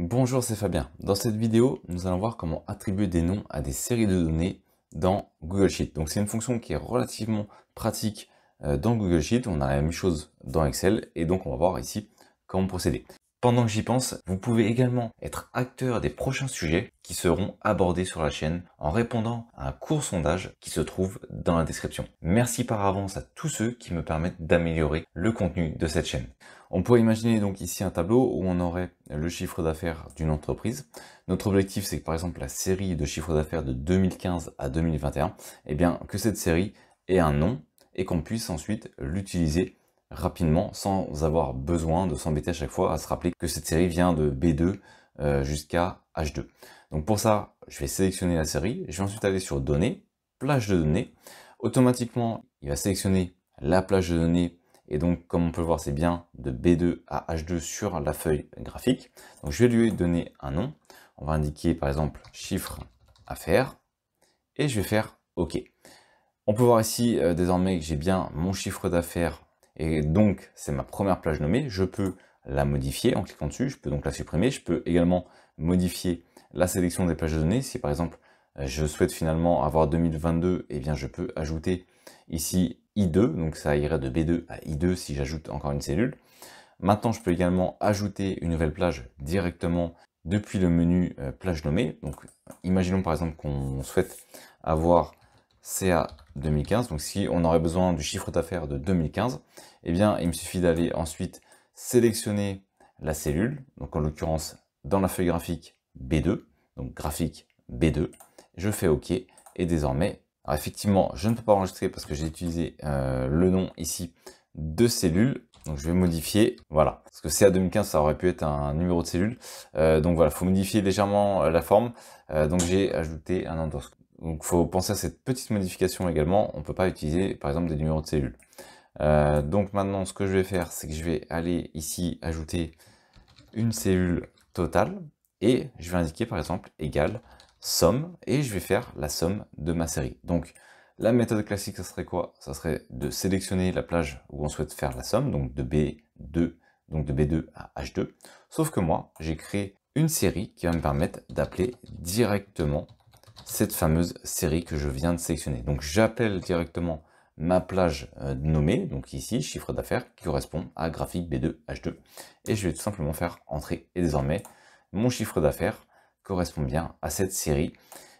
Bonjour, c'est Fabien. Dans cette vidéo, nous allons voir comment attribuer des noms à des séries de données dans Google Sheet. Donc c'est une fonction qui est relativement pratique euh, dans Google Sheet. On a la même chose dans Excel et donc on va voir ici comment procéder. Pendant que j'y pense, vous pouvez également être acteur des prochains sujets qui seront abordés sur la chaîne en répondant à un court sondage qui se trouve dans la description. Merci par avance à tous ceux qui me permettent d'améliorer le contenu de cette chaîne. On pourrait imaginer donc ici un tableau où on aurait le chiffre d'affaires d'une entreprise. Notre objectif, c'est que par exemple la série de chiffres d'affaires de 2015 à 2021, eh bien que cette série ait un nom et qu'on puisse ensuite l'utiliser rapidement sans avoir besoin de s'embêter à chaque fois à se rappeler que cette série vient de B2 euh, jusqu'à H2. Donc pour ça, je vais sélectionner la série, je vais ensuite aller sur données, plage de données. Automatiquement, il va sélectionner la plage de données et donc comme on peut le voir, c'est bien de B2 à H2 sur la feuille graphique. Donc je vais lui donner un nom. On va indiquer par exemple chiffre à et je vais faire OK. On peut voir ici euh, désormais que j'ai bien mon chiffre d'affaires et donc c'est ma première plage nommée. Je peux la modifier en cliquant dessus, je peux donc la supprimer. Je peux également modifier la sélection des plages de données. Si par exemple je souhaite finalement avoir 2022, eh bien je peux ajouter ici I2, donc ça irait de B2 à I2 si j'ajoute encore une cellule. Maintenant, je peux également ajouter une nouvelle plage directement depuis le menu euh, plage nommée. Donc, imaginons par exemple qu'on souhaite avoir CA 2015. Donc, si on aurait besoin du chiffre d'affaires de 2015, eh bien, il me suffit d'aller ensuite sélectionner la cellule. Donc, en l'occurrence, dans la feuille graphique B2, donc graphique B2, je fais OK et désormais, effectivement, je ne peux pas enregistrer parce que j'ai utilisé euh, le nom ici de cellule. Donc je vais modifier, voilà. Parce que CA 2015, ça aurait pu être un numéro de cellule. Euh, donc voilà, il faut modifier légèrement euh, la forme. Euh, donc j'ai ajouté un endoscope. Donc faut penser à cette petite modification également. On ne peut pas utiliser par exemple des numéros de cellules. donc maintenant, ce que je vais faire, c'est que je vais aller ici ajouter une cellule totale et je vais indiquer par exemple égal somme et je vais faire la somme de ma série. Donc la méthode classique, ça serait quoi Ça serait de sélectionner la plage où on souhaite faire la somme, donc de B2, donc de B2 à H2. Sauf que moi, j'ai créé une série qui va me permettre d'appeler directement cette fameuse série que je viens de sélectionner. Donc j'appelle directement ma plage euh, nommée, donc ici, chiffre d'affaires, qui correspond à graphique B2, H2. Et je vais tout simplement faire entrer. Et désormais, mon chiffre d'affaires correspond bien à cette série.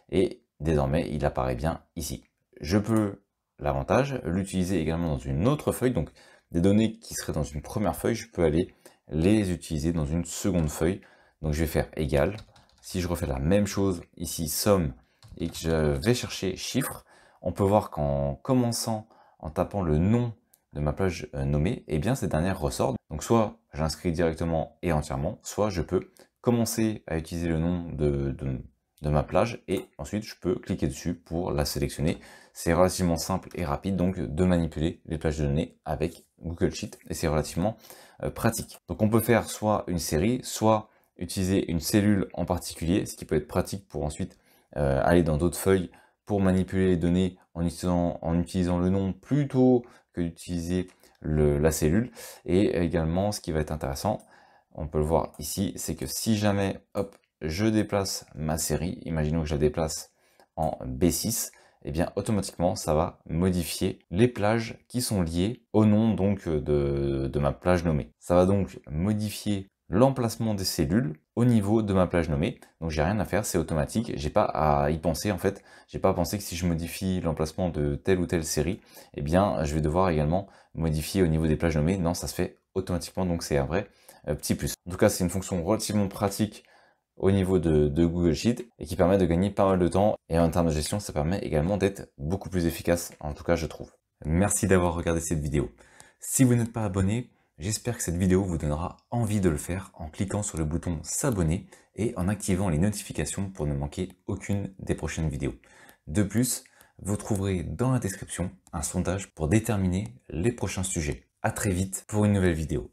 Et désormais, il apparaît bien ici je peux l'avantage, l'utiliser également dans une autre feuille. Donc des données qui seraient dans une première feuille, je peux aller les utiliser dans une seconde feuille. Donc je vais faire égal. Si je refais la même chose ici, somme, et que je vais chercher chiffre, on peut voir qu'en commençant, en tapant le nom de ma plage euh, nommée, eh bien cette dernière ressort, Donc soit j'inscris directement et entièrement, soit je peux commencer à utiliser le nom de de ma plage et ensuite je peux cliquer dessus pour la sélectionner. C'est relativement simple et rapide donc euh, de manipuler les plages de données avec Google Sheet et c'est relativement euh, pratique. Donc on peut faire soit une série, soit utiliser une cellule en particulier, ce qui peut être pratique pour ensuite euh, aller dans d'autres feuilles pour manipuler les données en utilisant, en utilisant le nom plutôt que d'utiliser la cellule. Et également ce qui va être intéressant, on peut le voir ici, c'est que si jamais hop, je déplace ma série, imaginons que je la déplace en B6, et eh bien automatiquement ça va modifier les plages qui sont liées au nom donc de, ma plage nommée. Ça va donc modifier l'emplacement des cellules au niveau de ma plage nommée. Donc j'ai rien à faire, c'est automatique, j'ai pas à y penser en fait. J'ai pas à penser que si je modifie l'emplacement de telle ou telle série, eh bien je vais devoir également modifier au niveau des plages nommées. Non, ça se fait automatiquement, donc c'est un vrai euh, petit plus. En tout cas, c'est une fonction relativement pratique au niveau de, Google Sheet et qui permet de gagner pas mal de temps. Et en termes de gestion, ça permet également d'être beaucoup plus efficace, en tout cas je trouve. Merci d'avoir regardé cette vidéo. Si vous n'êtes pas abonné, j'espère que cette vidéo vous donnera envie de le faire en cliquant sur le bouton s'abonner et en activant les notifications pour ne manquer aucune des prochaines vidéos. De plus, vous trouverez dans la description un sondage pour déterminer les prochains sujets. À très vite pour une nouvelle vidéo.